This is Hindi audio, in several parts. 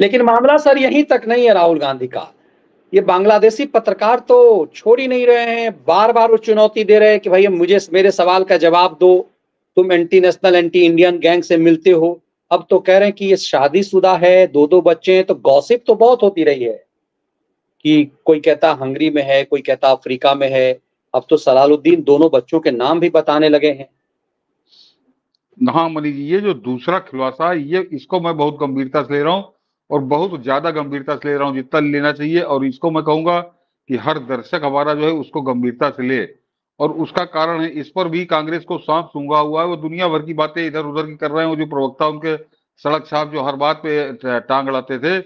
लेकिन मामला सर यहीं तक नहीं है राहुल गांधी का ये बांग्लादेशी पत्रकार तो छोड़ ही नहीं रहे हैं बार बार वो चुनौती दे रहे हैं कि भाई मुझे मेरे सवाल का जवाब दो तुम anti national anti Indian gang से मिलते हो अब तो कह रहे हैं कि ये शादीशुदा है दो दो बच्चे हैं तो गॉसिप तो बहुत होती रही है कि कोई कहता हंगरी में है कोई कहता अफ्रीका में है अब तो सलालुद्दीन दोनों बच्चों के नाम भी बताने लगे हैं हाँ मनी जी ये जो दूसरा खुलासा ये इसको मैं बहुत गंभीरता से ले रहा हूँ और बहुत ज्यादा गंभीरता से ले रहा हूँ जितना लेना चाहिए और इसको मैं कहूंगा कि हर दर्शक हमारा जो है उसको गंभीरता से ले और उसका कारण है इस पर भी कांग्रेस को सांप सूंघा हुआ है वो दुनिया भर की बातें इधर उधर की कर रहे हैं वो जो प्रवक्ता उनके सड़क साहब जो हर बात पे टांग लाते थे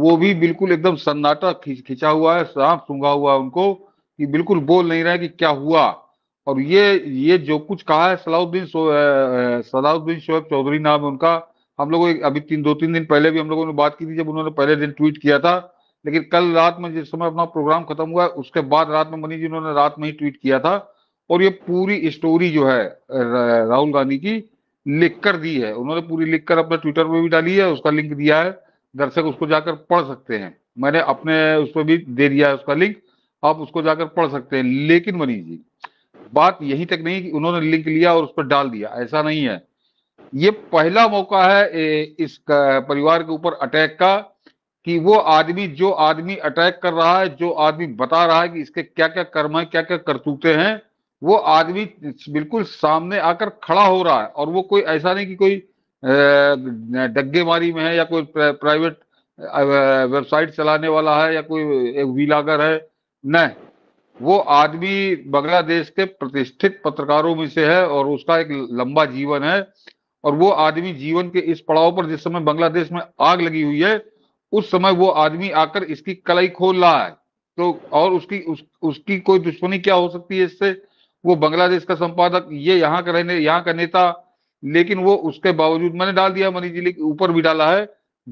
वो भी बिल्कुल एकदम सन्नाटा खिंचा हुआ है सांप सूंघा हुआ है उनको कि बिल्कुल बोल नहीं रहे कि क्या हुआ और ये ये जो कुछ कहा है सलाउद्दीन सलाउद्दीन शोएब चौधरी नाम है उनका हम लोगों अभी तीन दो तीन दिन पहले भी हम लोगों ने बात की थी जब उन्होंने पहले दिन ट्वीट किया था लेकिन कल रात में जिस समय अपना प्रोग्राम खत्म हुआ उसके बाद रात में मनीष जी उन्होंने रात में ही ट्वीट किया था और ये पूरी स्टोरी जो है राहुल गांधी की लिख कर दी है उन्होंने पूरी लिख कर अपने ट्विटर पर भी डाली है उसका लिंक दिया है दर्शक उसको जाकर पढ़ सकते हैं मैंने अपने उस पर भी दे दिया है उसका लिंक आप उसको जाकर पढ़ सकते हैं लेकिन मनीष जी बात यहीं तक नहीं कि उन्होंने लिंक लिया और उस पर डाल दिया ऐसा नहीं है ये पहला मौका है इस परिवार के ऊपर अटैक का कि वो आदमी जो आदमी अटैक कर रहा है जो आदमी बता रहा है कि इसके क्या क्या कर्म है क्या क्या करतूते हैं वो आदमी बिल्कुल सामने आकर खड़ा हो रहा है और वो कोई ऐसा नहीं कि कोई डग्गे मारी में है या कोई प्राइवेट वेबसाइट चलाने वाला है या कोई एक वीलागर है न वो आदमी बांग्लादेश के प्रतिष्ठित पत्रकारों में से है और उसका एक लंबा जीवन है और वो आदमी जीवन के इस पड़ाव पर जिस समय बांग्लादेश में आग लगी हुई है उस समय वो आदमी आकर इसकी कलाई खोल रहा है तो और उसकी उस, उसकी कोई दुश्मनी क्या हो सकती है इससे वो बांग्लादेश का संपादक ये यहाँ का रहने यहाँ का नेता लेकिन वो उसके बावजूद मैंने डाल दिया मनीष जी ऊपर भी डाला है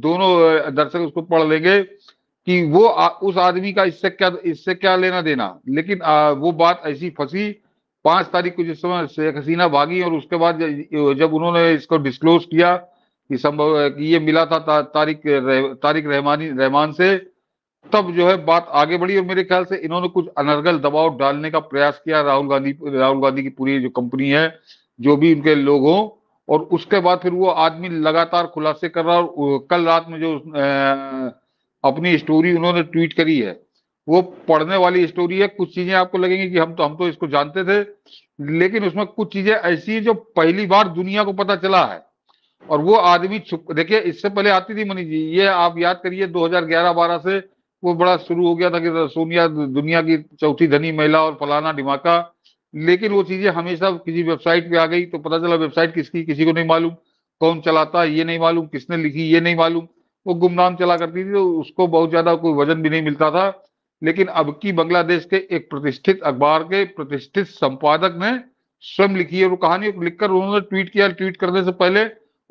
दोनों दर्शक उसको पढ़ लेंगे कि वो आ, उस आदमी का इससे क्या इससे क्या लेना देना लेकिन आ, वो बात ऐसी फंसी पांच तारीख को जिस समय शेख हसीना भागी और उसके बाद जब उन्होंने इसको डिस्क्लोज किया कि संभव कि ये मिला था ता, तारिक रह, तारिक रहमानी रहमान से तब जो है बात आगे बढ़ी और मेरे ख्याल से इन्होंने कुछ अनर्गल दबाव डालने का प्रयास किया राहुल गांधी राहुल गांधी की पूरी जो कंपनी है जो भी उनके लोग हों और उसके बाद फिर वो आदमी लगातार खुलासे कर रहा और कल रात में जो अपनी स्टोरी उन्होंने ट्वीट करी है वो पढ़ने वाली स्टोरी है कुछ चीजें आपको लगेंगी कि हम तो हम तो इसको जानते थे लेकिन उसमें कुछ चीजें ऐसी है जो पहली बार दुनिया को पता चला है और वो आदमी छुप देखिए इससे पहले आती थी मनीष जी ये आप याद करिए 2011-12 से वो बड़ा शुरू हो गया था कि सोनिया दुनिया की चौथी धनी महिला और फलाना ढिमाका लेकिन वो चीजें हमेशा किसी वेबसाइट पे आ गई तो पता चला वेबसाइट किसकी किसी को नहीं मालूम कौन चलाता ये नहीं मालूम किसने लिखी ये नहीं मालूम वो गुमनाम चला करती थी तो उसको बहुत ज्यादा कोई वजन भी नहीं मिलता था लेकिन अब की बांग्लादेश के एक प्रतिष्ठित अखबार के प्रतिष्ठित संपादक ने स्वयं लिखी है कहानी लिखकर उन्होंने ट्वीट किया ट्वीट करने से पहले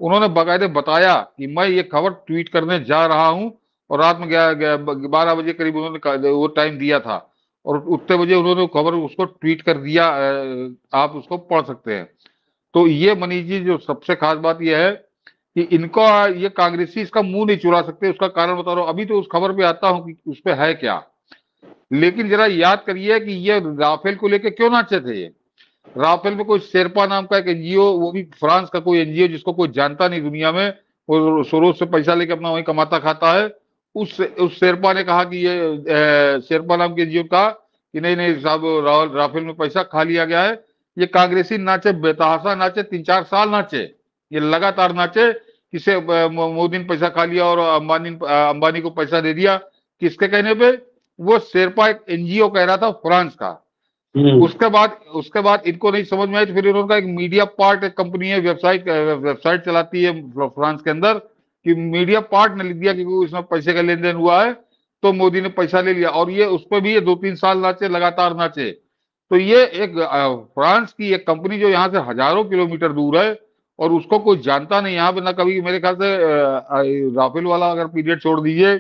उन्होंने बाकायदे बताया कि मैं ये खबर ट्वीट करने जा रहा हूं और रात में बारह बजे करीब उन्होंने वो टाइम दिया था और उतने बजे उन्होंने खबर उसको ट्वीट कर दिया आप उसको पढ़ सकते हैं तो ये मनीष जी जो सबसे खास बात यह है कि इनको ये कांग्रेसी इसका मुंह नहीं चुरा सकते उसका कारण बता रहा हूं अभी तो उस खबर पे आता हूं कि उस पर है क्या लेकिन जरा याद करिए कि ये राफेल को लेके क्यों नाचे थे ये राफेल में कोई शेरपा नाम का एक एनजीओ वो भी फ्रांस का कोई एनजीओ जिसको कोई जानता नहीं दुनिया में और शोरों से पैसा लेके अपना वही कमाता खाता है उस उस शेरपा ने कहा कि ये शेरपा नाम के एनजीओ कहा कि नहीं नहीं साहब राफेल में पैसा खा लिया गया है ये कांग्रेसी नाचे बेतहासा नाचे तीन चार साल नाचे ये लगातार नाचे किसे मोदी ने पैसा खा लिया और अंबानी अंबानी को पैसा दे दिया किसके कहने पे वो शेरपा एक एनजीओ कह रहा था फ्रांस का हम्म। उसके बाद उसके बाद इनको नहीं समझ में आई तो फिर इन्होंने एक मीडिया पार्ट एक कंपनी है वेबसाइट वेबसाइट चलाती है फ्रांस के अंदर कि मीडिया पार्ट ने लिख दिया क्योंकि इसमें पैसे का लेन देन हुआ है तो मोदी ने पैसा ले लिया और ये उस पर भी ये दो तीन साल नाचे लगातार नाचे तो ये एक फ्रांस की एक कंपनी जो यहाँ से हजारों किलोमीटर दूर है और उसको कोई जानता नहीं यहाँ पे ना कभी मेरे ख्याल से राफेल वाला अगर पीरियड छोड़ दीजिए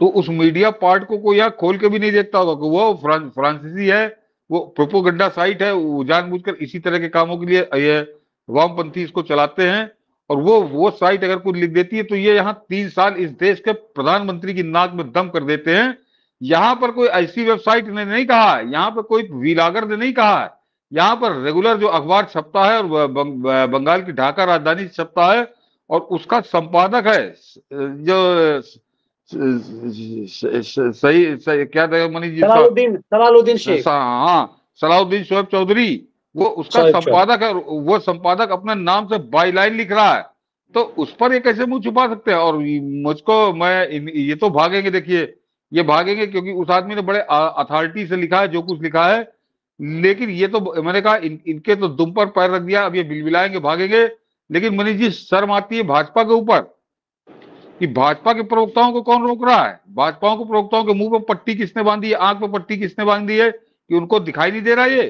तो उस मीडिया पार्ट को कोई यहाँ खोल के भी नहीं देखता होगा कि वो फ्रांसीसी है वो प्रोपोगंडा साइट है वो जानबूझकर इसी तरह के कामों के लिए ये वामपंथी इसको चलाते हैं और वो वो साइट अगर कुछ लिख देती है तो ये यहाँ तीन साल इस देश के प्रधानमंत्री की नाक में दम कर देते हैं यहाँ पर कोई ऐसी वेबसाइट ने नहीं कहा है यहाँ पर कोई वीलागर ने नहीं कहा है यहाँ पर रेगुलर जो अखबार छपता है और बंगाल की ढाका राजधानी छपता है और उसका संपादक है जो सही, सही क्या था मनीष जी सलाउद्दीन सलाउद्दीन शेख हाँ सलाउद्दीन शोएब चौधरी वो उसका अच्छा, अच्छा। संपादक है वो संपादक अपने नाम से बाईलाइन लिख रहा है तो उस पर ये कैसे मुंह छुपा सकते हैं और मुझको मैं ये तो भागेंगे देखिए ये भागेंगे क्योंकि उस आदमी ने बड़े अथॉरिटी से लिखा है जो कुछ लिखा है लेकिन ये तो मैंने कहा इन, इनके तो दुम पर पैर रख दिया अब ये बिलबिलाएंगे भागेंगे लेकिन मनीष जी शर्म आती है भाजपा के ऊपर कि भाजपा के प्रवक्ताओं को कौन रोक रहा है भाजपाओं को प्रवक्ताओं के मुंह पर पट्टी किसने बांधी है आंख पर पट्टी किसने बांधी है कि उनको दिखाई नहीं दे रहा ये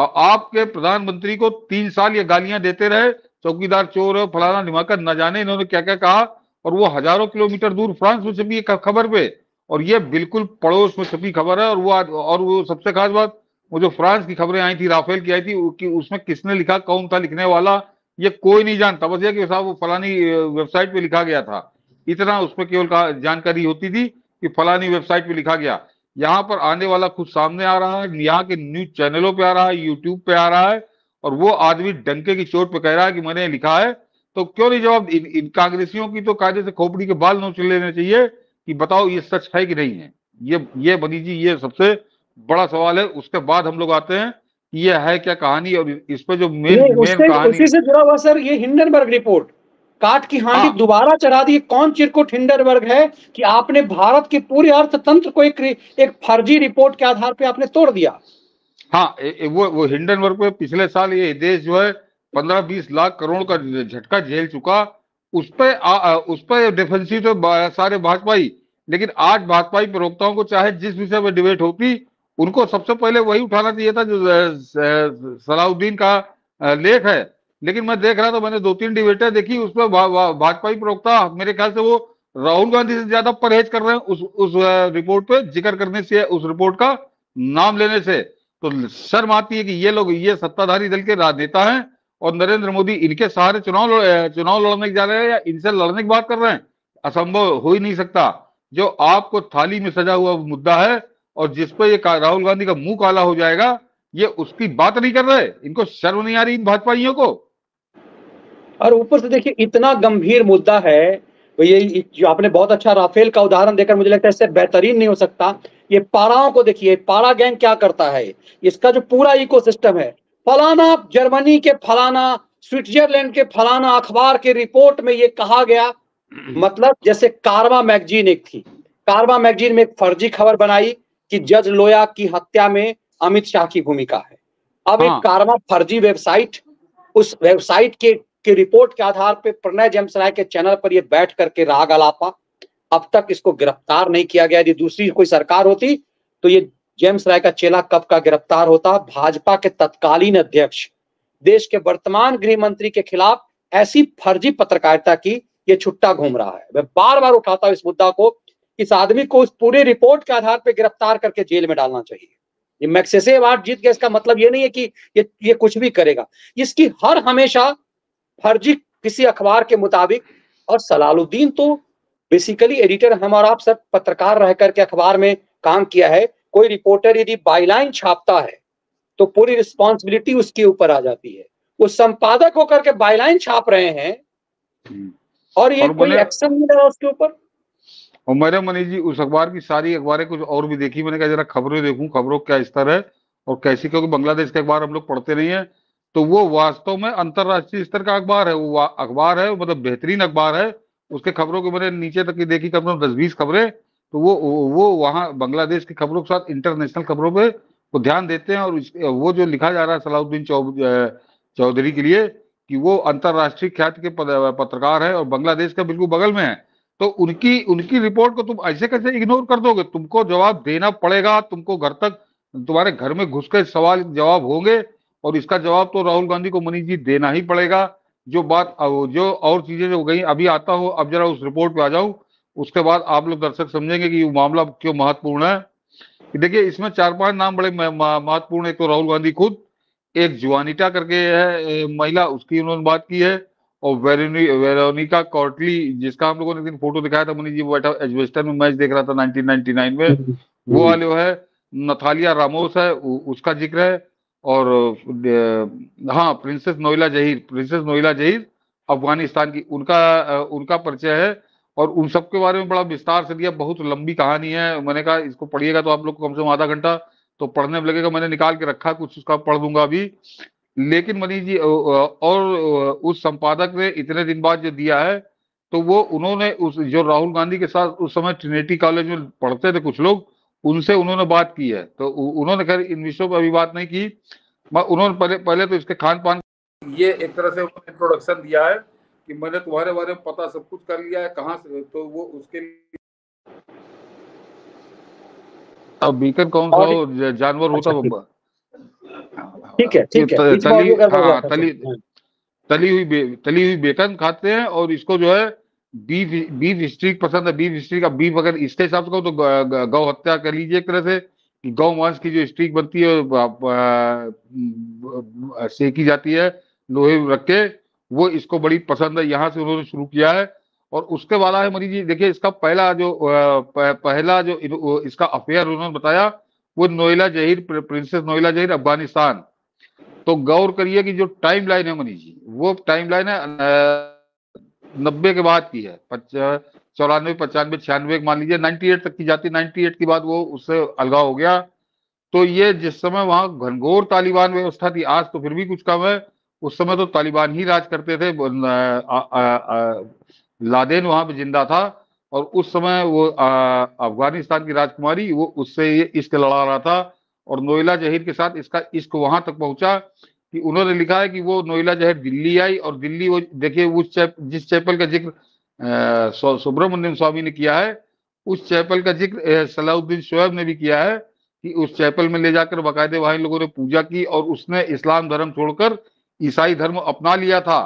और आपके प्रधानमंत्री को तीन साल ये गालियां देते रहे चौकीदार चोर फलाना निमाकर न जाने इन्होंने क्या क्या कहा और वो हजारों किलोमीटर दूर फ्रांस में छपी खबर पे और ये बिल्कुल पड़ोस में छपी खबर है और वो आज और वो सबसे खास बात वो जो फ्रांस की खबरें आई थी राफेल की आई थी कि उसमें किसने लिखा कौन था लिखने वाला ये कोई नहीं जानता बस ये साहब वो फलानी वेबसाइट पे लिखा गया था इतना उस पर केवल जानकारी होती थी कि फलानी वेबसाइट पे लिखा गया यहाँ पर आने वाला खुद सामने आ रहा है यहाँ के न्यूज चैनलों पे आ रहा है यूट्यूब पे आ रहा है और वो आदमी डंके की चोट पे कह रहा है कि मैंने लिखा है तो क्यों नहीं जवाब इन, इन कांग्रेसियों की तो कायदे से खोपड़ी के बाल नोच लेने चाहिए कि बताओ ये सच है कि नहीं है ये ये बनी जी ये सबसे बड़ा सवाल है उसके बाद हम लोग आते हैं ये है क्या कहानी और इस पर जो मेन कहानी से जुड़ा हुआ सर ये हिंडनबर्ग रिपोर्ट काट की हाँ। दोबारा चढ़ा दी कौन चिरकुट हिंडनबर्ग है कि आपने भारत के पूरे अर्थतंत्र को एक एक फर्जी रिपोर्ट के आधार पे आपने तोड़ दिया हाँ ए, ए, वो वो हिंडनबर्ग पे पिछले साल ये देश जो है पंद्रह बीस लाख करोड़ का झटका झेल चुका उस पर उस पर डिफेंसिव तो सारे भाजपाई लेकिन आज भाजपाई प्रवक्ताओं को चाहे जिस विषय में डिबेट होती उनको सबसे पहले वही उठाना चाहिए था जो सलाउद्दीन का लेख है लेकिन मैं देख रहा था मैंने दो तीन डिबेटें देखी उसमें ही प्रवक्ता मेरे ख्याल से वो राहुल गांधी से ज्यादा परहेज कर रहे हैं उस उस रिपोर्ट पे जिक्र करने से उस रिपोर्ट का नाम लेने से तो शर्म आती है कि ये लोग ये सत्ताधारी दल के राजनेता हैं और नरेंद्र मोदी इनके सहारे चुनाव चुनाव लड़ने जा रहे हैं या इनसे लड़ने की बात कर रहे हैं असंभव हो ही नहीं सकता जो आपको थाली में सजा हुआ मुद्दा है और पर ये राहुल गांधी का मुंह काला हो जाएगा ये उसकी बात नहीं कर रहे इनको शर्म नहीं आ रही इन भाजपाइयों को और ऊपर से देखिए इतना गंभीर मुद्दा है तो ये जो आपने बहुत अच्छा राफेल का उदाहरण देकर मुझे लगता है इससे बेहतरीन नहीं हो सकता ये पाराओं को देखिए पारा गैंग क्या करता है इसका जो पूरा इकोसिस्टम है फलाना जर्मनी के फलाना स्विट्जरलैंड के फलाना अखबार के रिपोर्ट में ये कहा गया मतलब जैसे कारवा मैगजीन एक थी कारवा मैगजीन में एक फर्जी खबर बनाई कि जज लोया की हत्या में अमित शाह की भूमिका है अब हाँ। एक कारवा फर्जी वेबसाइट उस वेबसाइट के की रिपोर्ट के आधार पर प्रणय जेम्स राय के चैनल पर यह बैठ करके राग अलापा अब तक इसको गिरफ्तार नहीं किया गया यदि दूसरी कोई सरकार होती तो ये जेम्स राय का चेला कब का गिरफ्तार होता भाजपा के तत्कालीन अध्यक्ष देश के वर्तमान गृह मंत्री के खिलाफ ऐसी फर्जी पत्रकारिता की ये छुट्टा घूम रहा है मैं बार बार उठाता हूं इस मुद्दा को इस आदमी को उस पूरी रिपोर्ट के आधार पर गिरफ्तार करके जेल में डालना चाहिए ये मैक्सेसे अवार्ड जीत गया इसका मतलब ये नहीं है कि ये ये कुछ भी करेगा इसकी हर हमेशा फर्जी किसी अखबार के मुताबिक और सलालुद्दीन तो बेसिकली एडिटर हमारा आप सब पत्रकार रह करके अखबार में काम किया है कोई रिपोर्टर यदि बाईलाइन छापता है तो पूरी रिस्पॉन्सिबिलिटी उसके ऊपर आ जाती है वो संपादक होकर के बाईलाइन छाप रहे हैं हम्म। और ये और कोई एक्शन नहीं रहा उसके ऊपर और मैंने मनीष जी उस अखबार की सारी अखबारें कुछ और भी देखी मैंने कहा जरा खबरें देखूं खबरों क्या स्तर है और कैसी क्योंकि बांग्लादेश के अखबार हम लोग पढ़ते नहीं है तो वो वास्तव में अंतर्राष्ट्रीय स्तर का अखबार है वो अखबार है मतलब बेहतरीन अखबार है उसके खबरों को मैंने नीचे तक की देखी कम से कम दस बीस खबरें तो वो वो वहाँ बांग्लादेश की खबरों के साथ इंटरनेशनल खबरों पर वो ध्यान देते हैं और वो जो लिखा जा रहा है सलाउद्दीन चौधरी के लिए कि वो अंतर्राष्ट्रीय ख्याति के पत्रकार है और बांग्लादेश के बिल्कुल बगल में है तो उनकी उनकी रिपोर्ट को तुम ऐसे कैसे इग्नोर कर दोगे तुमको जवाब देना पड़ेगा तुमको घर तक तुम्हारे घर में घुस के सवाल जवाब होंगे और इसका जवाब तो राहुल गांधी को मनीष जी देना ही पड़ेगा जो बात जो और चीजें जो गई अभी आता हो अब जरा उस रिपोर्ट पे आ जाऊं उसके बाद आप लोग दर्शक समझेंगे कि ये मामला क्यों महत्वपूर्ण है देखिए इसमें चार पांच नाम बड़े महत्वपूर्ण है तो राहुल गांधी खुद एक जुआनिटा करके है महिला उसकी उन्होंने बात की है और वेरोनिका कॉटली जिसका हम लोगों ने दिन फोटो दिखाया था मुनी जी वो बैठा एजवेस्टर में मैच देख रहा था 1999 में हम्म, हम्म। वो वाले वो है नथालिया रामोस है उसका जिक्र है और हाँ प्रिंसेस नोइला जहीर प्रिंसेस नोइला जहीर अफगानिस्तान की उनका उनका परिचय है और उन सब के बारे में बड़ा विस्तार से दिया बहुत लंबी कहानी है मैंने कहा इसको पढ़िएगा तो आप लोग को कम से कम आधा घंटा तो पढ़ने में लगेगा मैंने निकाल के रखा कुछ उसका पढ़ दूंगा अभी लेकिन मनीष जी और उस संपादक ने इतने दिन बाद जो दिया है तो वो उन्होंने उस जो राहुल गांधी के साथ उस समय ट्रिनेटी कॉलेज में पढ़ते थे कुछ लोग उनसे उन्होंने बात की है तो उन्होंने खैर इन विषयों पर अभी बात नहीं की मैं उन्होंने पहले पहले तो इसके खान पान ये एक तरह से उन्होंने इंट्रोडक्शन दिया है कि मैंने तुम्हारे बारे में पता सब कुछ कर लिया है कहाँ से तो वो उसके अब बीकन कौन सा जानवर होता ठीक है हाँ, ठीक है तली हाँ तो। तली तली हुई तली हुई बेकन खाते हैं और इसको जो है बीफ बीफ स्ट्रीक पसंद है बीफ स्ट्रीक का बीफ अगर इसके हिसाब से तो गौ हत्या कर लीजिए एक तरह से गौ मांस की जो स्ट्रीक बनती है सेकी जाती है लोहे रख के वो इसको बड़ी पसंद है यहाँ से उन्होंने शुरू किया है और उसके वाला है मरीज देखिए इसका पहला जो पहला जो इसका अफेयर उन्होंने बताया वो नोएला जहीर प्रिंसेस नोएला जहीर अफगानिस्तान तो गौर करिए कि जो टाइम लाइन है मनीष जी वो टाइम लाइन है नब्बे के बाद की है चौरानवे पचानवे छियानवे मान लीजिए नाइनटी एट तक की जाती नाइन्टी एट के बाद वो उससे अलगा हो गया तो ये जिस समय वहां घनघोर तालिबान व्यवस्था थी आज तो फिर भी कुछ कम है उस समय तो तालिबान ही राज करते थे आ, आ, आ, लादेन वहां पर जिंदा था और उस समय वो अफगानिस्तान की राजकुमारी वो उससे ये इश्क लड़ा रहा था और नोएला जहीर के साथ इसका इश्क वहां तक पहुंचा कि उन्होंने लिखा है कि वो नोएला जहीर दिल्ली आई और दिल्ली वो देखिए उस चैप, जिस चैपल का जिक्र सुब्रमण्यम स्वामी ने किया है उस चैपल का जिक्र सलाउद्दीन शोएब ने भी किया है कि उस चैपल में ले जाकर बाकायदे वहां लोगों ने पूजा की और उसने इस्लाम धर्म छोड़कर ईसाई धर्म अपना लिया था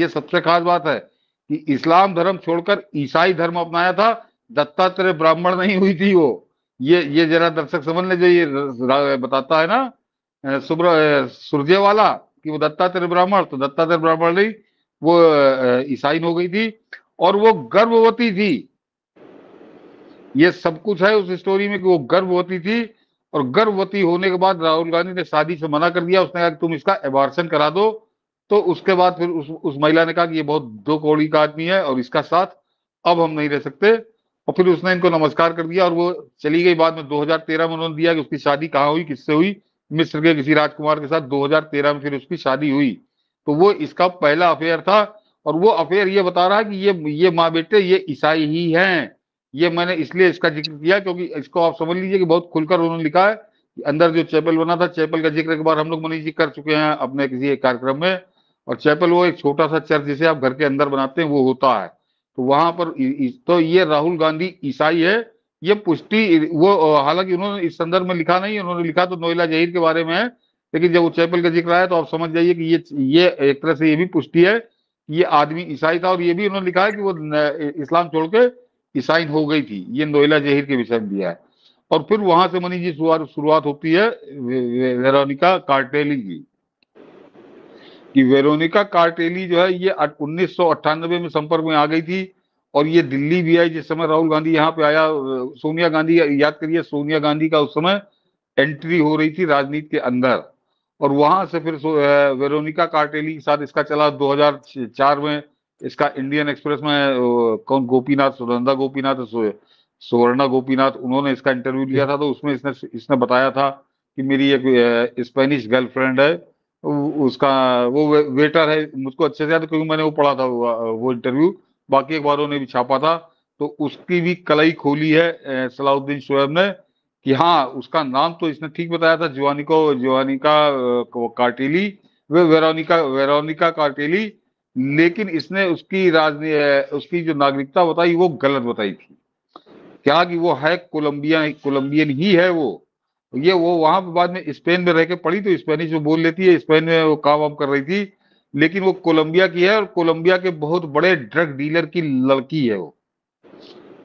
ये सबसे खास बात है कि इस्लाम धर्म छोड़कर ईसाई धर्म अपनाया था दत्तात्रेय ब्राह्मण नहीं हुई थी वो ये ये जरा दर्शक समझ ले जो ये बताता है ना सुब्र सूर्जे वाला कि वो दत्तात्रेय ब्राह्मण तो दत्तात्रेय ब्राह्मण नहीं वो ईसाई हो गई थी और वो गर्भवती थी ये सब कुछ है उस स्टोरी में कि वो गर्भवती थी और गर्भवती होने के बाद राहुल गांधी ने शादी से मना कर दिया उसने कहा कि तुम इसका एबार्सन करा दो तो उसके बाद फिर उस उस महिला ने कहा कि ये बहुत दो कौड़ी का आदमी है और इसका साथ अब हम नहीं रह सकते और फिर उसने इनको नमस्कार कर दिया और वो चली गई बाद में 2013 में उन्होंने दिया कि उसकी शादी कहाँ हुई किससे हुई मिस्र के किसी राजकुमार के साथ 2013 में फिर उसकी शादी हुई तो वो इसका पहला अफेयर था और वो अफेयर ये बता रहा है कि ये ये माँ बेटे ये ईसाई ही हैं ये मैंने इसलिए इसका जिक्र किया क्योंकि इसको आप समझ लीजिए कि बहुत खुलकर उन्होंने लिखा है कि अंदर जो चैपल बना था चैपल का जिक्र एक बार हम लोग मनीष जी कर चुके हैं अपने किसी एक कार्यक्रम में और चैपल वो एक छोटा सा चर्च जिसे आप घर के अंदर बनाते हैं वो होता है तो वहां पर तो ये राहुल गांधी ईसाई है ये पुष्टि वो हालांकि उन्होंने इस संदर्भ में लिखा नहीं उन्होंने लिखा तो नोएला जहीर के बारे में है लेकिन जब वो चैपल का जिक्र आया तो आप समझ जाइए कि ये ये एक तरह से ये भी पुष्टि है ये आदमी ईसाई था और ये भी उन्होंने लिखा है कि वो इस्लाम छोड़ के ईसाइन हो गई थी ये नोयला जहीर के विषय में दिया है और फिर वहां से मनी जी शुरुआत होती है वेरोनिका कार्टेली की कि वेरोनिका कार्टेली जो है ये उन्नीस में संपर्क में आ गई थी और ये दिल्ली भी आई जिस समय राहुल गांधी यहाँ पे आया सोनिया गांधी याद करिए सोनिया गांधी का उस समय एंट्री हो रही थी राजनीति के अंदर और वहां से फिर वेरोनिका कार्टेली के साथ इसका चला 2004 में इसका इंडियन एक्सप्रेस में कौन गोपीनाथ सुनंदा गोपीनाथ सुवर्णा गोपीनाथ उन्होंने इसका इंटरव्यू लिया था तो उसमें इसने इसने बताया था कि मेरी एक स्पेनिश गर्लफ्रेंड है उसका वो वे, वेटर है मुझको अच्छे से याद क्योंकि मैंने वो पढ़ा था वो, इंटरव्यू बाकी अखबारों ने भी छापा था तो उसकी भी कलाई खोली है सलाउद्दीन शोएब ने कि हाँ उसका नाम तो इसने ठीक बताया था जिवानिको जिवानिका कार्टेली वे वेरोनिका वेरोनिका कार्टेली लेकिन इसने उसकी राजनी उसकी जो नागरिकता बताई वो गलत बताई थी क्या कि वो है कोलंबिया कोलंबियन ही है वो ये वो वहां पर बाद में स्पेन में रह के पढ़ी तो स्पेनिश वो बोल लेती है स्पेन में वो काम वाम कर रही थी लेकिन वो कोलंबिया की है और कोलंबिया के बहुत बड़े ड्रग डीलर की लड़की है वो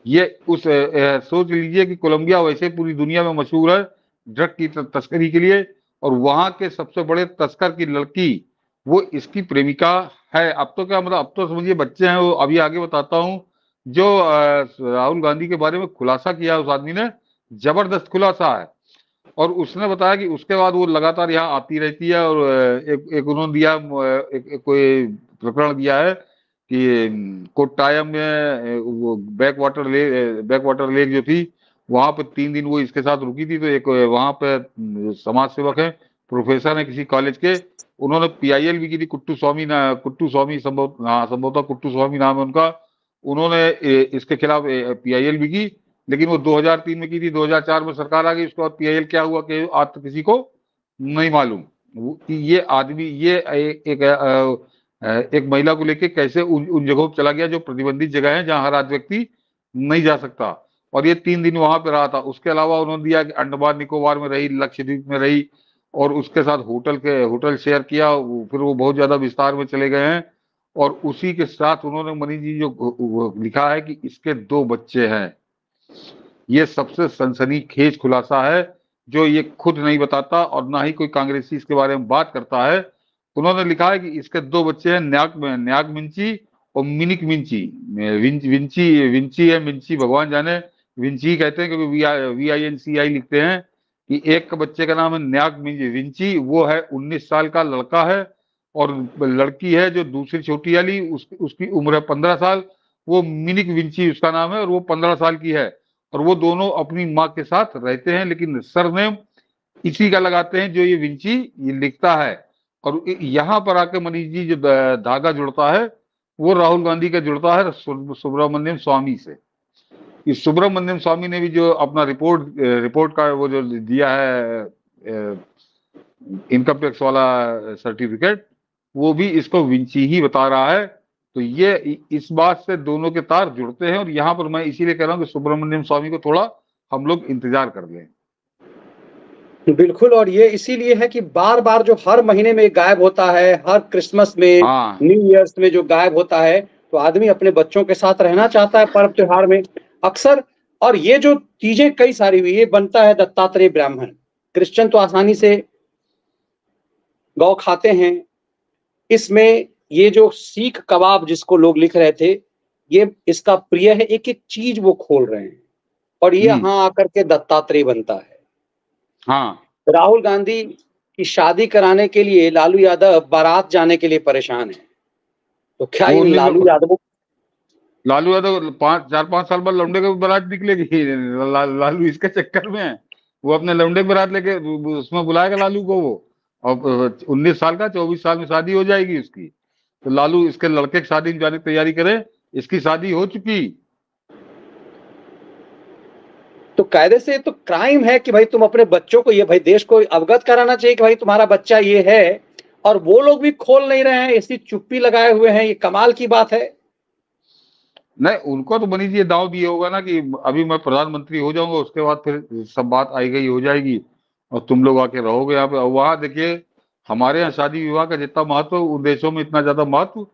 ये उस ए, ए, सोच लीजिए कि कोलंबिया वैसे पूरी दुनिया में मशहूर है ड्रग की तस्करी के लिए और वहां के सबसे बड़े तस्कर की लड़की वो इसकी प्रेमिका है अब तो क्या मतलब अब तो समझिए बच्चे हैं वो अभी आगे बताता हूँ जो राहुल गांधी के बारे में खुलासा किया उस आदमी ने जबरदस्त खुलासा है और उसने बताया कि उसके बाद वो लगातार यहाँ आती रहती है और एक, एक उन्होंने दिया एक, एक कोई प्रकरण दिया है कि कोटायम में वो backwater lake backwater lake जो थी वहां पर तीन दिन वो इसके साथ रुकी थी तो एक वहां पर समाज सेवक है प्रोफेसर है किसी कॉलेज के उन्होंने पीआईएल भी की थी कुट्टू स्वामी ना कुट्टू स्वामी संभव हाँ, संभवतः कुट्टू स्वामी नाम है उनका उन्होंने इसके खिलाफ पीआईएल भी की लेकिन वो 2003 में की थी 2004 में सरकार आ गई उसके बाद पीआईएल क्या हुआ कि आज तक किसी को नहीं मालूम ये आदमी ये एक एक, एक, एक महिला को लेके कैसे उन, उन जगहों पर चला गया जो प्रतिबंधित जगह है जहां हर आज व्यक्ति नहीं जा सकता और ये तीन दिन वहां पर रहा था उसके अलावा उन्होंने दिया कि अंडमान निकोबार में रही लक्षद्वीप में रही और उसके साथ होटल के होटल शेयर किया फिर वो बहुत ज्यादा विस्तार में चले गए हैं और उसी के साथ उन्होंने मनीष जी जो लिखा है कि इसके दो बच्चे हैं ये सबसे सनसनीखेज खुलासा है जो ये खुद नहीं बताता और ना ही कोई कांग्रेसी इसके बारे में बात करता है उन्होंने लिखा है कि इसके दो बच्चे हैं न्याग न्याग मिंची और मिनिक मिंची विंची विंची, है मिंची भगवान जाने विंची कहते हैं क्योंकि वी आई एन सी आई लिखते हैं कि एक बच्चे का नाम है न्याग मिंची विंची वो है उन्नीस साल का लड़का है और लड़की है जो दूसरी छोटी वाली उस, उसकी उम्र है पंद्रह साल वो मिनिक विंची उसका नाम है और वो पंद्रह साल की है और वो दोनों अपनी माँ के साथ रहते हैं लेकिन सरनेम इसी का लगाते हैं जो ये विंची ये लिखता है और यहाँ पर आके मनीष जी जो धागा जुड़ता है वो राहुल गांधी का जुड़ता है सुब्रमण्यम स्वामी से इस सुब्रमण्यम स्वामी ने भी जो अपना रिपोर्ट रिपोर्ट का वो जो दिया है इनकम टैक्स वाला सर्टिफिकेट वो भी इसको विंची ही बता रहा है तो ये इस बात से दोनों के तार जुड़ते हैं और यहाँ पर मैं इसीलिए कह रहा हूँ कि सुब्रमण्यम स्वामी को थोड़ा हम लोग इंतजार कर लें बिल्कुल और ये इसीलिए है कि बार बार जो हर महीने में गायब होता है हर क्रिसमस में हाँ। न्यू ईयर्स में जो गायब होता है तो आदमी अपने बच्चों के साथ रहना चाहता है पर्व त्योहार में अक्सर और ये जो चीजें कई सारी हुई ये बनता है दत्तात्रेय ब्राह्मण क्रिश्चियन तो आसानी से गौ खाते हैं इसमें ये जो सीख कबाब जिसको लोग लिख रहे थे ये इसका प्रिय है एक एक चीज वो खोल रहे हैं और ये हम्म। यहाँ आकर के दत्तात्रेय बनता है हाँ राहुल गांधी की शादी कराने के लिए लालू यादव बारात जाने के लिए परेशान है तो क्या इन तो- लालू यादव लालू यादव पांच चार पांच साल बाद लौंडे का बारात निकलेगी लालू इसके चक्कर में है वो अपने लौंडे बारात लेके उसमें बुलाएगा लालू को वो और उन्नीस साल का चौबीस साल में शादी हो जाएगी उसकी तो लालू इसके लड़के की शादी में जाने की तैयारी करे इसकी शादी हो चुकी तो कायदे से तो क्राइम है कि भाई तुम अपने बच्चों को ये भाई देश को अवगत कराना चाहिए कि भाई तुम्हारा बच्चा ये है और वो लोग भी खोल नहीं रहे हैं ऐसी चुप्पी लगाए हुए हैं ये कमाल की बात है नहीं उनको तो मनीष ये दाव दिए होगा ना कि अभी मैं प्रधानमंत्री हो जाऊंगा उसके बाद फिर सब बात आई गई हो जाएगी और तुम लोग आके रहोगे यहाँ पे वहां देखिये हमारे यहाँ शादी विवाह का जितना महत्व देशों में इतना ज्यादा महत्व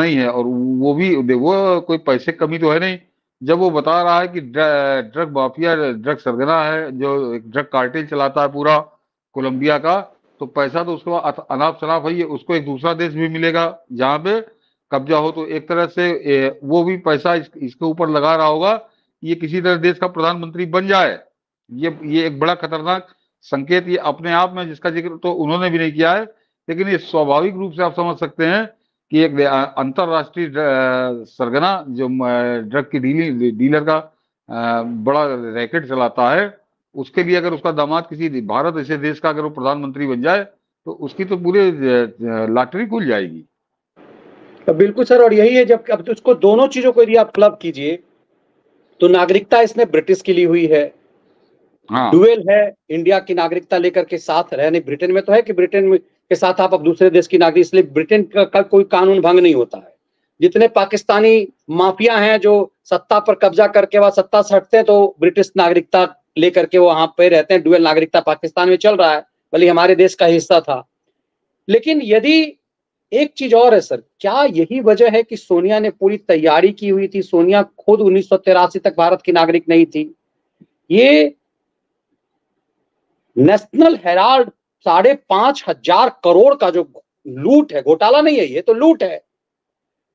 नहीं है और वो भी वो कोई पैसे कमी तो है नहीं जब वो बता रहा है कि ड्रग माफिया ड्रग सरगना है जो ड्रग कार्टेल चलाता है पूरा कोलंबिया का तो पैसा तो उसको अनाप शनाप है उसको एक दूसरा देश भी मिलेगा जहाँ पे कब्जा हो तो एक तरह से वो भी पैसा इस, इसके ऊपर लगा रहा होगा ये किसी तरह देश का प्रधानमंत्री बन जाए ये ये एक बड़ा खतरनाक संकेत ये अपने आप में जिसका जिक्र तो उन्होंने भी नहीं किया है लेकिन ये स्वाभाविक रूप से आप समझ सकते हैं कि एक अंतरराष्ट्रीय सरगना जो ड्रग की डीलिंग डीलर का बड़ा रैकेट चलाता है उसके लिए अगर उसका दामाद किसी भारत ऐसे देश का अगर वो प्रधानमंत्री बन जाए तो उसकी तो पूरे लॉटरी खुल जाएगी बिल्कुल सर और यही है जब अब तो उसको दोनों चीजों को यदि आप क्लब कीजिए तो नागरिकता इसने ब्रिटिश की ली हुई है ड्यूएल हाँ। डुएल है इंडिया की नागरिकता लेकर के साथ रहने ब्रिटेन में तो है कि ब्रिटेन के साथ आप अब दूसरे देश की नागरिक इसलिए ब्रिटेन का, का कोई कानून भंग नहीं होता है जितने पाकिस्तानी माफिया हैं जो सत्ता पर कब्जा करके वह सत्ता से हटते हैं तो ब्रिटिश नागरिकता लेकर के वहां पे रहते हैं ड्यूएल नागरिकता पाकिस्तान में चल रहा है भले हमारे देश का हिस्सा था लेकिन यदि एक चीज और है सर क्या यही वजह है कि सोनिया ने पूरी तैयारी की हुई थी सोनिया खुद उन्नीस तक भारत की नागरिक नहीं थी ये नेशनल हेराल्ड साढ़े पांच हजार करोड़ का जो लूट है घोटाला नहीं है ये तो लूट है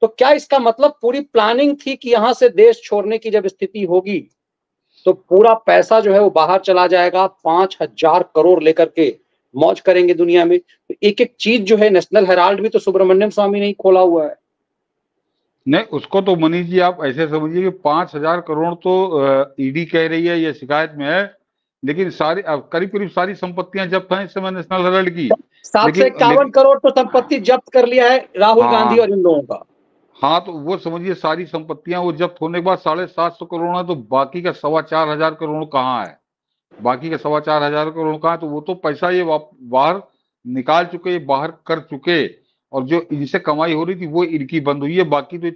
तो क्या इसका मतलब पूरी प्लानिंग थी कि यहां से देश छोड़ने की जब स्थिति होगी तो पूरा पैसा जो है वो बाहर चला जाएगा पांच हजार करोड़ लेकर के मौज करेंगे दुनिया में तो एक एक चीज जो है नेशनल हेराल्ड भी तो सुब्रमण्यम स्वामी ने ही खोला हुआ है नहीं उसको तो मनीष जी आप ऐसे समझिए कि पांच हजार करोड़ तो ईडी कह रही है या शिकायत में है लेकिन सारी करीब करीब सारी संपत्तियां जब्त है इस समय नेशनल हेरल्ड की सात सौ इक्यावन करोड़ तो संपत्ति जब्त कर लिया है राहुल हाँ, गांधी और इन लोगों का हाँ तो वो समझिए सारी संपत्तियां वो जब्त होने के बाद साढ़े सात सौ करोड़ है तो बाकी का सवा चार हजार करोड़ कहाँ है बाकी का सवा चार हजार करोड़ कहाँ तो वो तो पैसा ये बाहर निकाल चुके बाहर कर चुके और जो इनसे कमाई हो रही थी वो इनकी बंद हुई है बाकी तो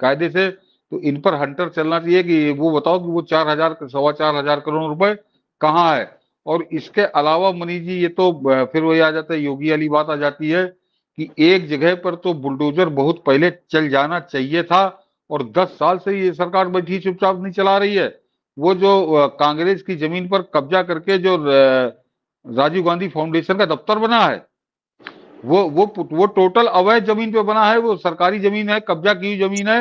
कायदे से तो इन पर हंटर चलना चाहिए कि वो बताओ कि वो चार हजार सवा चार हजार करोड़ रुपए कहाँ है और इसके अलावा मनीष जी ये तो फिर वही आ जाता है योगी वाली बात आ जाती है कि एक जगह पर तो बुलडोजर बहुत पहले चल जाना चाहिए था और 10 साल से ये सरकार बैठी चुपचाप नहीं चला रही है वो जो कांग्रेस की जमीन पर कब्जा करके जो राजीव गांधी फाउंडेशन का दफ्तर बना है वो वो वो टोटल अवैध जमीन पे बना है वो सरकारी जमीन है कब्जा की जमीन है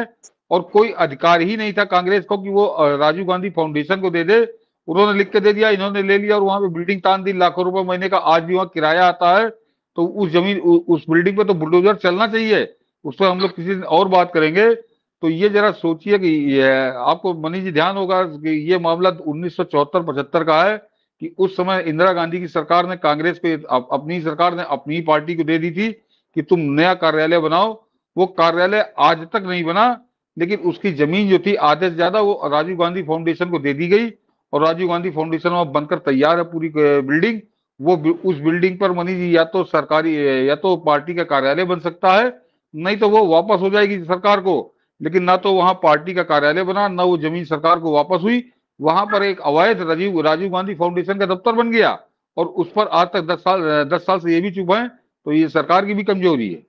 और कोई अधिकार ही नहीं था कांग्रेस को कि वो राजीव गांधी फाउंडेशन को दे दे उन्होंने लिख के दे दिया इन्होंने ले लिया और वहां पे बिल्डिंग तान दी लाखों रुपए महीने का आज भी वहां किराया आता है तो उस जमीन उस बिल्डिंग पे तो बुलडोजर चलना चाहिए उस पर हम लोग किसी दिन और बात करेंगे तो ये जरा सोचिए कि ये आपको मनीष जी ध्यान होगा कि ये मामला उन्नीस सौ का है कि उस समय इंदिरा गांधी की सरकार ने कांग्रेस को अप, अपनी सरकार ने अपनी पार्टी को दे दी थी कि तुम नया कार्यालय बनाओ वो कार्यालय आज तक नहीं बना लेकिन उसकी जमीन जो थी आधे से ज्यादा वो राजीव गांधी फाउंडेशन को दे दी गई और राजीव गांधी फाउंडेशन अब बनकर तैयार है पूरी बिल्डिंग वो उस बिल्डिंग पर मनी जी या तो सरकारी या तो पार्टी का कार्यालय बन सकता है नहीं तो वो वापस हो जाएगी सरकार को लेकिन ना तो वहाँ पार्टी का कार्यालय बना ना वो जमीन सरकार को वापस हुई वहां पर एक अवैध राजीव राजीव गांधी फाउंडेशन का दफ्तर बन गया और उस पर आज तक दस साल दस साल से ये भी चुप है तो ये सरकार की भी कमजोरी है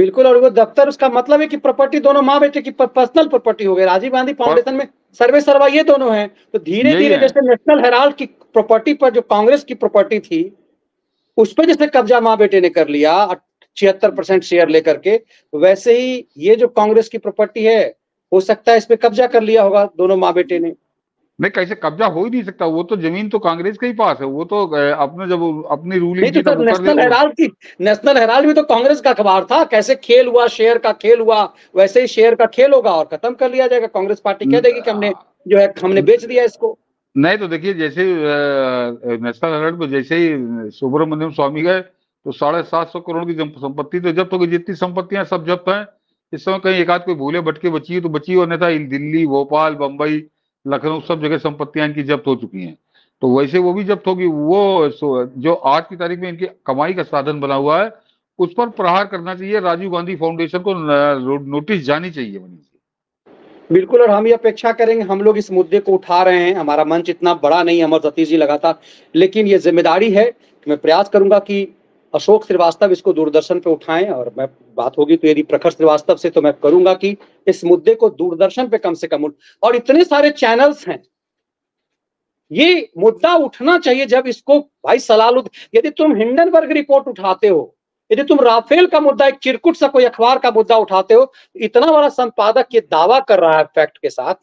बिल्कुल और वो दफ्तर उसका मतलब है कि प्रॉपर्टी दोनों माँ बेटे की पर्सनल प्रॉपर्टी हो गई राजीव गांधी फाउंडेशन में सर्वे सर्वा ये दोनों हैं तो धीरे धीरे जैसे नेशनल हेराल्ड की प्रॉपर्टी पर जो कांग्रेस की प्रॉपर्टी थी उस पर जैसे कब्जा माँ बेटे ने कर लिया छिहत्तर परसेंट शेयर लेकर के वैसे ही ये जो कांग्रेस की प्रॉपर्टी है हो सकता है इस पर कब्जा कर लिया होगा दोनों माँ बेटे ने नहीं कैसे कब्जा हो ही नहीं सकता वो तो जमीन तो कांग्रेस के ही पास है वो तो अपने जब अपनी रूलिंग तो तो नेशनल हेराल्ड की नेशनल हेराल्ड भी तो कांग्रेस का अखबार था कैसे खेल हुआ शेयर का खेल हुआ वैसे ही शेयर का खेल होगा और खत्म कर लिया जाएगा कांग्रेस पार्टी कह देगी कि हमने जो है हमने बेच दिया इसको नहीं तो देखिए जैसे नेशनल हेराल्ड को जैसे ही सुब्रमण्यम स्वामी गए तो साढ़े सात सौ करोड़ की संपत्ति तो जब्त होगी जितनी संपत्तियां सब जब्त हैं इस समय कहीं एक आध कोई भूले भटके बची तो बची और अन्यथा दिल्ली भोपाल बम्बई लखनऊ सब जगह संपत्तियां इनकी जब्त हो चुकी हैं तो वैसे वो भी जब्त होगी वो जो आज की तारीख में इनकी कमाई का साधन बना हुआ है उस पर प्रहार करना चाहिए राजीव गांधी फाउंडेशन को नोटिस जानी चाहिए मनीष बिल्कुल और हम ये अपेक्षा करेंगे हम लोग इस मुद्दे को उठा रहे हैं हमारा मंच इतना बड़ा नहीं अमर सतीश जी लगातार लेकिन ये जिम्मेदारी है कि मैं प्रयास करूंगा कि अशोक श्रीवास्तव इसको दूरदर्शन पे उठाएं और मैं बात होगी तो यदि प्रखर श्रीवास्तव से तो मैं करूंगा कि इस मुद्दे को दूरदर्शन पे कम से कम और इतने सारे चैनल्स हैं ये मुद्दा उठना चाहिए जब इसको भाई सलाल यदि तुम हिंडनबर्ग रिपोर्ट उठाते हो यदि तुम राफेल का मुद्दा एक चिरकुट सा कोई अखबार का मुद्दा उठाते हो इतना बड़ा संपादक ये दावा कर रहा है फैक्ट के साथ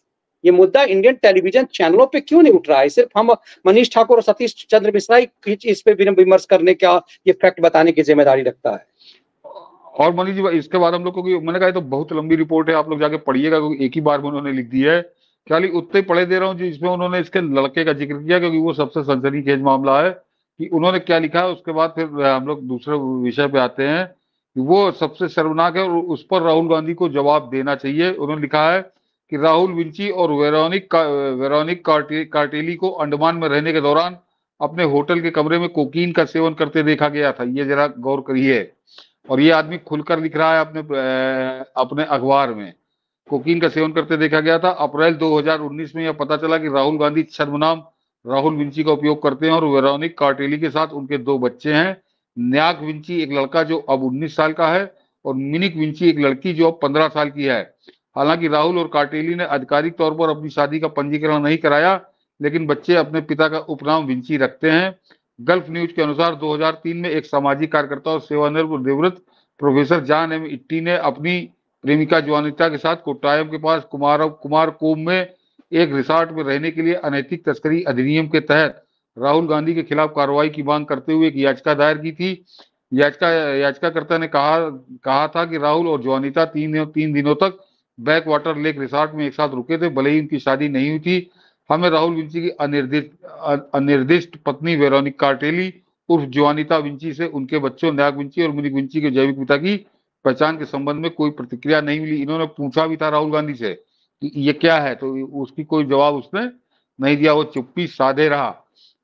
ये मुद्दा इंडियन टेलीविजन चैनलों पे क्यों नहीं उठ रहा है सिर्फ हम मनीष ठाकुर और सतीश चंद्र मिश्रा ही इस पे विमर्श करने का ये फैक्ट बताने की जिम्मेदारी रखता है और मनीष जी इसके बारे में क्योंकि मैंने कहा तो बहुत लंबी रिपोर्ट है आप लोग जाके पढ़िएगा क्योंकि एक ही बार में उन्होंने लिख दी है खाली उतने पढ़े दे रहा हूँ जिसमें उन्होंने इसके लड़के का जिक्र किया क्योंकि वो सबसे सनसनीखेज मामला है कि उन्होंने क्या लिखा है उसके बाद फिर हम लोग दूसरे विषय पे आते हैं वो सबसे शर्मनाक है और उस पर राहुल गांधी को जवाब देना चाहिए उन्होंने लिखा है कि राहुल विंची और वेरोनिक का, वेरोनिक कार्टे, कार्टेली को अंडमान में रहने के दौरान अपने होटल के कमरे में कोकीन का सेवन करते देखा गया था ये जरा गौर करिए और ये आदमी खुलकर लिख रहा है अपने अपने अखबार में कोकीन का सेवन करते देखा गया था अप्रैल 2019 में यह पता चला कि राहुल गांधी छद्मनाम राहुल विंची का उपयोग करते हैं और वेरोनिक कार्टेली के साथ उनके दो बच्चे हैं न्याक विंची एक लड़का जो अब 19 साल का है और मिनिक विंची एक लड़की जो अब 15 साल की है हालांकि राहुल और काटेली ने आधिकारिक तौर पर अपनी शादी का पंजीकरण नहीं कराया लेकिन बच्चे अपने पिता का उपनाम विंची रखते हैं गल्फ न्यूज के अनुसार 2003 में एक सामाजिक कार्यकर्ता और सेवानिवृत्त प्रोफेसर जान एम इट्टी ने अपनी प्रेमिका जवानिता के साथ कोटायम के पास कुमार कुमार कोम में एक रिसोर्ट में रहने के लिए अनैतिक तस्करी अधिनियम के तहत राहुल गांधी के खिलाफ कार्रवाई की मांग करते हुए एक याचिका दायर की थी याचिका याचिकाकर्ता ने कहा कहा था कि राहुल और जवानिता तीन तीन दिनों तक बैक वाटर लेक रिसोर्ट में एक साथ रुके थे भले ही उनकी शादी नहीं हुई थी हमें राहुल विंची की अनिर्दिष्ट अनिर्दिष्ट पत्नी वेरोनिक कार्टेली उर्फ जोनिता विंची से उनके बच्चों नायक विंची और मुनिक विंची के जैविक पिता की पहचान के संबंध में कोई प्रतिक्रिया नहीं मिली इन्होंने पूछा भी था राहुल गांधी से कि ये क्या है तो उसकी कोई जवाब उसने नहीं दिया वो चुप्पी साधे रहा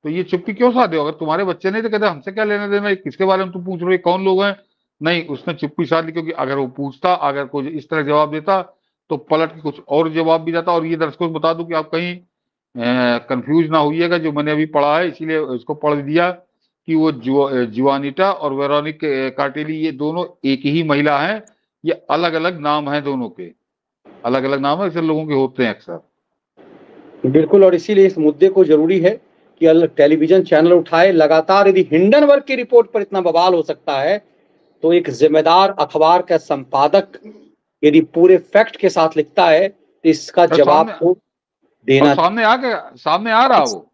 तो ये चुप्पी क्यों साधे हो अगर तुम्हारे बच्चे नहीं तो कहते हमसे क्या लेना देना किसके बारे में तुम पूछ रहे हो कौन लोग हैं नहीं उसने चुप्पी साध ली क्योंकि अगर वो पूछता अगर कोई इस तरह जवाब देता तो पलट के कुछ और जवाब भी जाता और ये दर्शकों को बता दूं कि आप कहीं कंफ्यूज ना होइएगा जो मैंने अभी पढ़ा है इसीलिए इसको पढ़ दिया कि वो जुआनिटा और वेरोनिक कार्टेली ये दोनों एक ही महिला हैं ये अलग अलग नाम हैं दोनों के अलग अलग नाम है अक्सर लोगों के होते हैं अक्सर बिल्कुल और इसीलिए इस मुद्दे को जरूरी है कि अलग टेलीविजन चैनल उठाए लगातार यदि हिंडनबर्ग की रिपोर्ट पर इतना बवाल हो सकता है तो एक जिम्मेदार अखबार का संपादक यदि पूरे फैक्ट के साथ लिखता है तो इसका तो जवाब को देना तो सामने आ गया सामने आ रहा वो